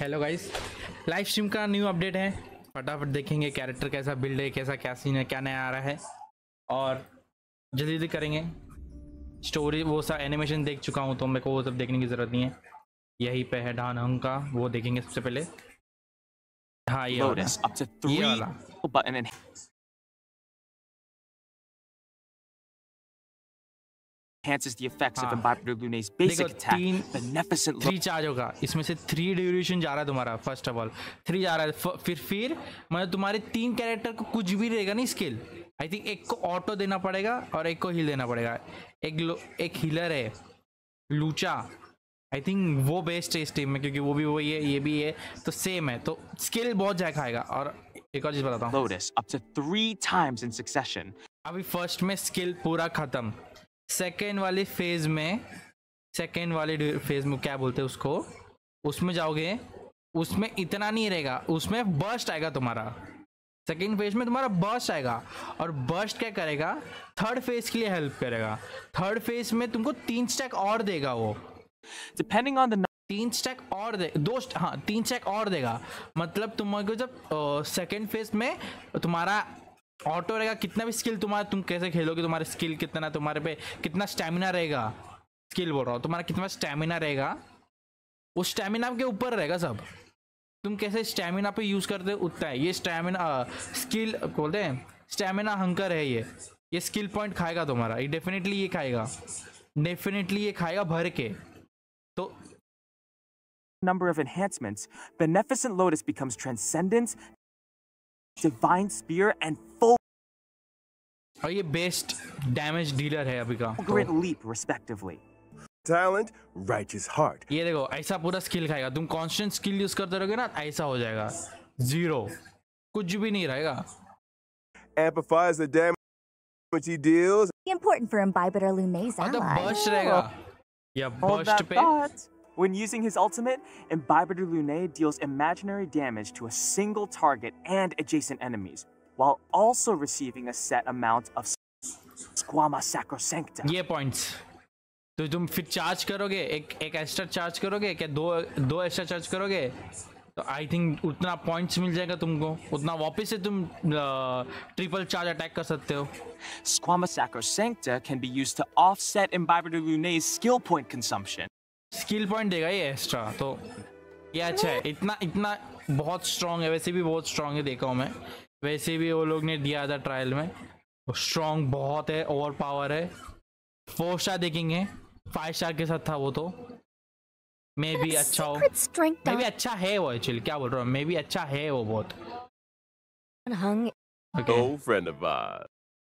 Hello guys live stream का new update है फटाफट देखेंगे कैरेक्टर कैसा बिल्ड है कैसा क्या सीन है क्या नया आ रहा है और जल्दी जल्दी करेंगे स्टोरी वो सा एनिमेशन देख चुका हूँ तो मेरे को वो सब देखने की ज़रूरत नहीं है यही पे है ढान हंग का वो देखेंगे सबसे पहले हाँ ये हो रहा है ये वाला enhances the effects हाँ, of Imbibitor Lune's basic attack, beneficent Look. Three charge होगा इसमें से थ्री ड्यूरेशन जा रहा है तुम्हारा फर्स्ट ऑफ ऑल थ्री जा रहा है फिर फिर मतलब तुम्हारे तीन कैरेक्टर को कुछ भी रहेगा नहीं स्किल I think एक को ऑटो देना पड़ेगा और एक को हिल देना पड़ेगा एक एक हिलर है लूचा आई थिंक वो बेस्ट है इस टीम में क्योंकि वो भी वही है ये भी है तो सेम है तो स्किल बहुत जाए खाएगा और एक और चीज बताता हूँ अभी फर्स्ट में स्किल पूरा खत्म सेकेंड वाले फेज में सेकेंड वाले फेज में क्या बोलते हैं उसको उसमें जाओगे उसमें इतना नहीं रहेगा उसमें बर्स्ट आएगा तुम्हारा सेकेंड फेज में तुम्हारा बर्स्ट आएगा और बर्स्ट क्या करेगा थर्ड फेज के लिए हेल्प करेगा थर्ड फेज में तुमको तीन स्टैक और देगा वो डिपेंडिंग ऑन द तीन स्टैक और दे दो हाँ तीन स्टैक और देगा मतलब तुमको जब सेकेंड फेज में तुम्हारा ऑटो रहेगा कितना भी स्किल तुम्हारा तुम कैसे खेलोगे तुम्हारे स्किल कितना तुम्हारे पे कितना स्टेमिना रहेगा स्किल बोल रहा हूँ तुम्हारा कितना स्टेमिना रहेगा वो स्टेमिना के ऊपर रहेगा सब तुम कैसे स्टेमिना पे यूज़ करते हो उतना है ये स्टेमिना स्किल बोलते हैं स्टेमिना हंकर है ये ये स्किल पॉइंट खाएगा तुम्हारा ये डेफिनेटली ये खाएगा डेफिनेटली ये खाएगा भर के तो number of enhancements beneficent lotus becomes transcendence divine spear and और ये बेस्ट डैमेज डीलर है अभी का great leap respectively talent righteous heart ये देखो ऐसा पूरा स्किल खाएगा तुम कांस्टेंट स्किल यूज करते रहोगे ना ऐसा हो जाएगा जीरो कुछ भी नहीं रहेगा amplifies the damage he deals important for imbibitor lunae's ally मतलब burst रहेगा या burst पे thought. When using his ultimate, Imbibitor Lune deals imaginary damage to a single target and adjacent enemies, while also receiving a set amount of squama sacrosancta. Yeah, points. तो तुम फिर charge करोगे एक एक extra charge करोगे क्या दो दो एक्स्ट्रा चार्ज करोगे तो आई थिंक उतना पॉइंट्स मिल जाएगा तुमको उतना वापस से तुम ट्रिपल चार्ज अटैक कर सकते हो Squama Sacrosancta can be used to offset Imbibitor Lune's skill point consumption. Skill point देगा ये एक्स्ट्रा तो ये अच्छा है इतना इतना बहुत स्ट्रांग है वैसे भी बहुत स्ट्रांग है देखा हूं मैं वैसे भी वो लोग ने दिया था ट्रायल में स्ट्रॉन्ग बहुत है ओवर पावर है फोर स्टार देखेंगे फाइव स्टार के साथ था वो तो मे भी अच्छा हो मे भी अच्छा है वो एक्चुअली क्या बोल रहा हूँ मे भी अच्छा है वो बहुत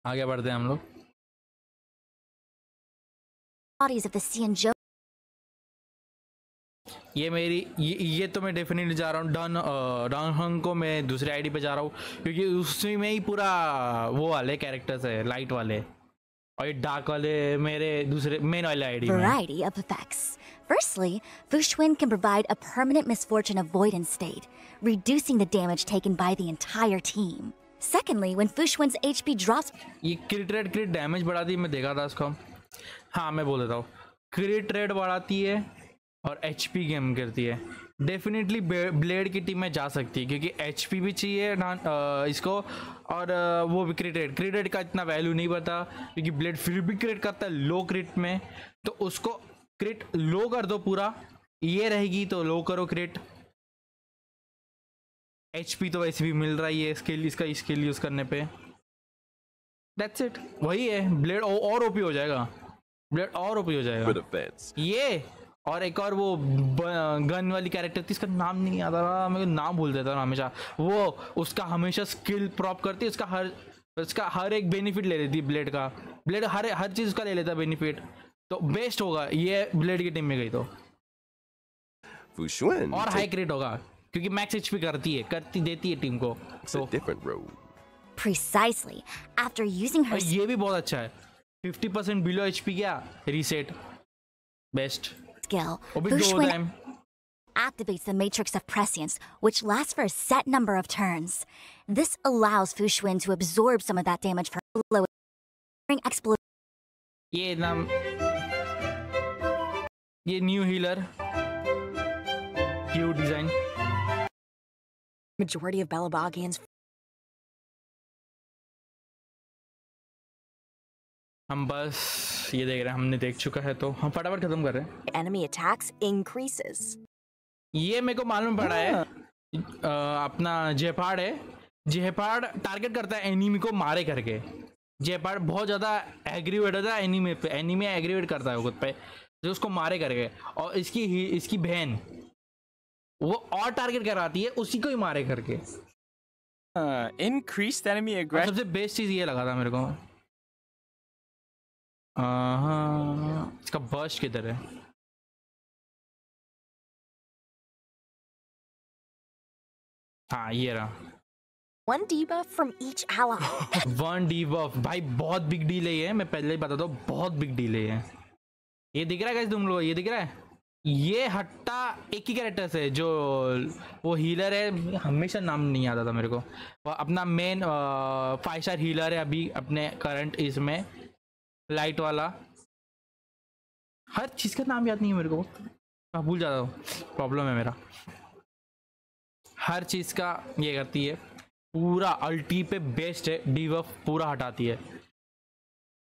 आगे बढ़ते हैं हम लोग Bodies of the sea and Joe. ये मेरी ये, ये तो मैं डेफिनेटली जा रहा हूँ डन डन हंग को मैं दूसरी आईडी पे जा रहा हूँ क्योंकि उसी में ही पूरा वो वाले कैरेक्टर्स है लाइट वाले और ये डार्क वाले मेरे दूसरे मेन वाले ID Variety of effects. Firstly, Fushwin can provide a permanent misfortune avoidance state, reducing the damage taken by the entire team. Secondly, when Fushwin's HP drops ये क्रिट रेट क्रिट डैमेज बढ़ाती है मैं देखा था इसको हाँ मैं बोल देता हूँ क्रिट रेट बढ़ाती है और एच पी गेम करती है डेफिनेटली ब्लेड की टीम में जा सकती है क्योंकि एच पी भी चाहिए इसको और वो भी क्रिकेट क्रिकेट का इतना वैल्यू नहीं पता क्योंकि ब्लेड फिर भी क्रिकेट करता है लो क्रिट में तो उसको क्रिट लो कर दो पूरा ये रहेगी तो लो करो क्रिट एच पी तो वैसे भी मिल रहा है इसके लिए इसका लिए यूज़ करने पे दैट्स इट वही है ब्लेड और ओपी हो जाएगा ब्लेड और ओपी हो जाएगा ये और एक और वो गन वाली कैरेक्टर थी इसका नाम नहीं आता रहा मैं तो नाम भूल देता हूँ हमेशा वो उसका हमेशा स्किल प्रॉप करती उसका हर उसका हर एक बेनिफिट ले लेती ब्लेड का ब्लेड हर हर चीज़ उसका ले लेता बेनिफिट तो बेस्ट होगा ये ब्लेड की टीम में गई तो Fushuan, और हाई क्रेट होगा क्योंकि मैक्स एच करती है करती देती है टीम को तो Precisely. After using her... ये भी बहुत अच्छा है 50% बिलो एचपी क्या reset best skill, Bushwin activates the Matrix of Prescience, which lasts for a set number of turns. This allows Fushwin to absorb some of that damage for lowering explosion. ये नाम ये new healer क्यू design. Majority of Belabogians हम बस ये देख रहे हैं हमने देख चुका है तो हम हाँ, फटाफट खत्म कर रहे हैं एनिमी अटैक्स इंक्रीसेस ये मेरे को मालूम पड़ा है हाँ। अपना जयपाड़ है जयपाड़ टारगेट करता है एनिमी को मारे करके जयपाड़ बहुत ज़्यादा एग्रीवेट होता है एनिमी पे एनिमी एग्रीवेट करता है खुद पे जो उसको मारे करके और इसकी ही इसकी बहन वो और टारगेट कराती है उसी को ही मारे करके इंक्रीज हाँ, एनिमी सबसे बेस्ट चीज़ ये लगा था मेरे को इसका बस किधर है हाँ ये रहा One debuff from each ally. One debuff. भाई बहुत बिग डील है ये मैं पहले ही बता दो बहुत बिग डील है ये ये दिख रहा है कैसे तुम लोग ये दिख रहा है ये हट्टा एक ही कैरेक्टर से जो वो हीलर है हमेशा नाम नहीं आता था मेरे को वो अपना मेन फाइव स्टार हीलर है अभी अपने करंट इसमें लाइट वाला हर चीज़ का नाम याद नहीं है मेरे को मैं भूल जाता हूँ प्रॉब्लम है मेरा हर चीज़ का ये करती है पूरा अल्टी पे बेस्ट है डीवफ पूरा हटाती है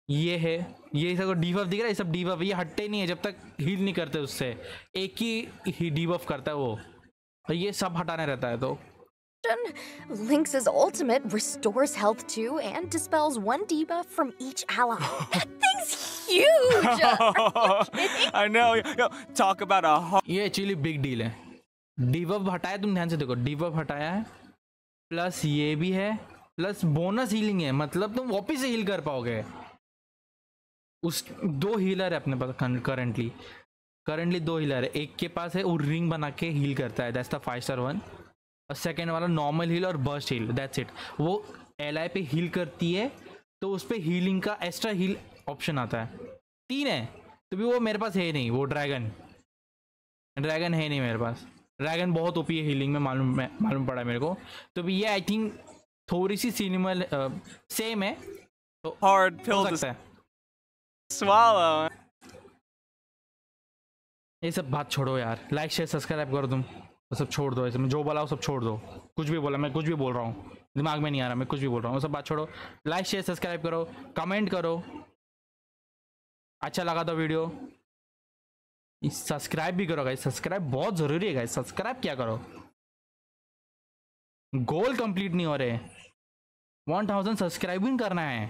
ये है ये सब डीवफ दिख रहा है ये सब डीवफ ये हटते नहीं है जब तक हील नहीं करते उससे एक ही डीवफ करता है वो और ये सब हटाने रहता है तो Lynx's ultimate restores health too and dispels one debuff from each ally. that thing's huge! Are you I know. Yo, talk about a ये एक्चुअली बिग big deal. डिबफ हटाया तुम ध्यान से देखो डिबफ हटाया है प्लस ये भी है प्लस बोनस हीलिंग है मतलब तुम वापस से हील कर पाओगे उस दो हीलर है अपने पास करंटली करंटली दो हीलर है एक के पास है वो रिंग बना के हील करता है that's the five star one और सेकेंड वाला नॉर्मल हील और बर्स्ट हील दैट्स इट वो एल आई पे हील करती है तो उस पर हीलिंग का एक्स्ट्रा हील ऑप्शन आता है तीन है तो भी वो मेरे पास है नहीं वो ड्रैगन ड्रैगन है नहीं मेरे पास ड्रैगन बहुत ओपी है हीलिंग में मालूम मालूम पड़ा मेरे को तो भी ये आई थिंक थोड़ी सी सिनेमल सेम है तो हार्ड है ये सब बात छोड़ो यार लाइक शेयर सब्सक्राइब करो तुम सब छोड़ दो ऐसे में जो बोला वो सब छोड़ दो कुछ भी बोला मैं कुछ भी बोल रहा हूँ दिमाग में नहीं आ रहा मैं कुछ भी बोल रहा हूँ सब बात छोड़ो लाइक शेयर सब्सक्राइब करो कमेंट करो अच्छा लगा था वीडियो सब्सक्राइब भी करो गाइस सब्सक्राइब बहुत ज़रूरी है गाइस सब्सक्राइब क्या करो गोल कंप्लीट नहीं हो रहे वन थाउजेंड सब्सक्राइबिंग करना है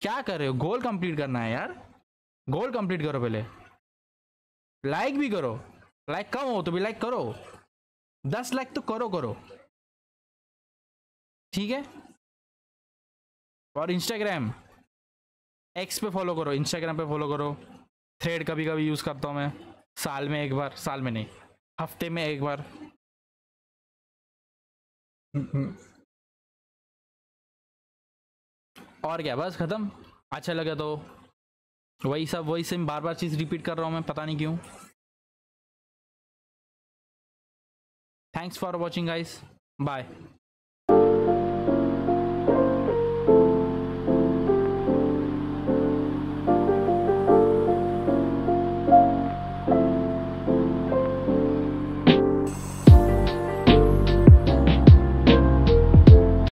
क्या कर रहे हो गोल कंप्लीट करना है यार गोल कंप्लीट करो पहले लाइक भी करो लाइक कम हो तो भी लाइक करो दस लाइक तो करो करो ठीक है और इंस्टाग्राम एक्स पे फॉलो करो इंस्टाग्राम पे फॉलो करो थ्रेड कभी कभी यूज़ करता हूँ मैं साल में एक बार साल में नहीं हफ्ते में एक बार और क्या बस ख़त्म अच्छा लगा तो वही सब वही सेम बार बार चीज़ रिपीट कर रहा हूँ मैं पता नहीं क्यों thanks for watching guys bye